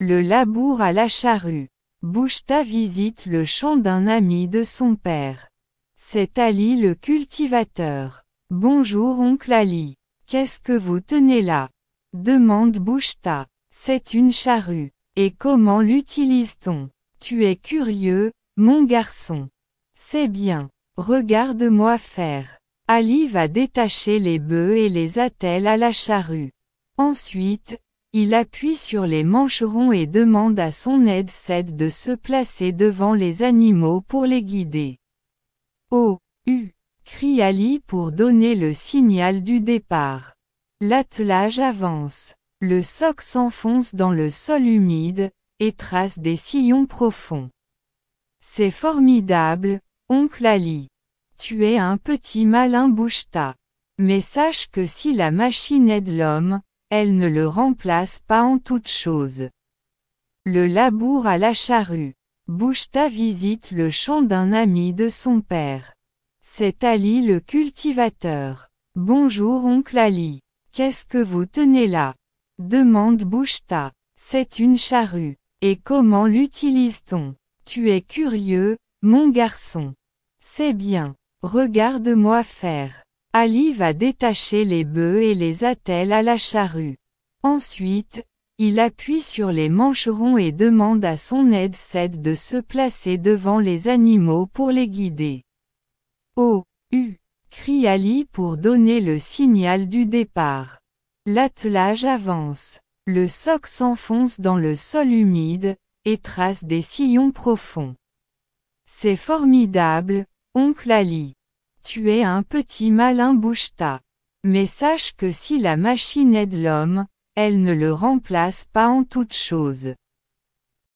Le labour à la charrue. Boucheta visite le champ d'un ami de son père. C'est Ali le cultivateur. Bonjour oncle Ali. Qu'est-ce que vous tenez là demande Boucheta. « C'est une charrue. Et comment l'utilise-t-on Tu es curieux, mon garçon. C'est bien. Regarde-moi faire. Ali va détacher les bœufs et les attelles à la charrue. Ensuite, il appuie sur les mancherons et demande à son aide cède de se placer devant les animaux pour les guider. Oh U crie Ali pour donner le signal du départ. L'attelage avance. Le soc s'enfonce dans le sol humide, et trace des sillons profonds. C'est formidable, oncle Ali. Tu es un petit malin boucheta. Mais sache que si la machine aide l'homme, elle ne le remplace pas en toute chose. Le labour à la charrue. Bouchta visite le champ d'un ami de son père. C'est Ali le cultivateur. Bonjour oncle Ali. Qu'est-ce que vous tenez là demande Bouchta. C'est une charrue. Et comment l'utilise-t-on Tu es curieux, mon garçon. C'est bien. Regarde-moi faire. Ali va détacher les bœufs et les attelle à la charrue. Ensuite, il appuie sur les mancherons et demande à son aide sède de se placer devant les animaux pour les guider. Oh U crie Ali pour donner le signal du départ. L'attelage avance. Le soc s'enfonce dans le sol humide, et trace des sillons profonds. C'est formidable, oncle Ali tu es un petit malin boucheta. Mais sache que si la machine aide l'homme, elle ne le remplace pas en toute chose.